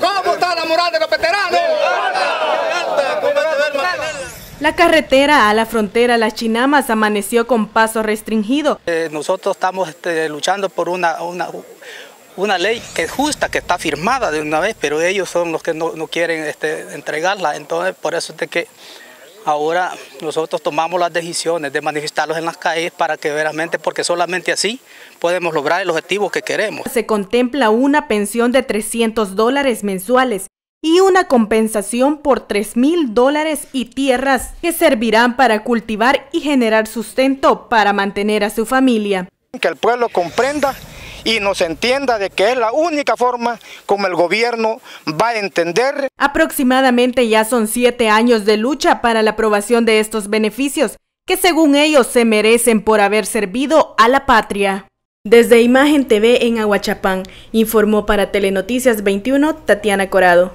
¿Cómo está la moral de los veteranos? La carretera a la frontera Las Chinamas amaneció con paso restringido. Eh, nosotros estamos este, luchando por una, una, una, ley que es justa, que está firmada de una vez, pero ellos son los que no, quieren este, entregarla. Entonces, por eso es de que Ahora nosotros tomamos las decisiones de manifestarlos en las calles para que veramente, porque solamente así podemos lograr el objetivo que queremos. Se contempla una pensión de 300 dólares mensuales y una compensación por 3 mil dólares y tierras que servirán para cultivar y generar sustento para mantener a su familia. Que el pueblo comprenda y nos entienda de que es la única forma como el gobierno va a entender. Aproximadamente ya son siete años de lucha para la aprobación de estos beneficios, que según ellos se merecen por haber servido a la patria. Desde Imagen TV en Aguachapán, informó para Telenoticias 21 Tatiana Corado.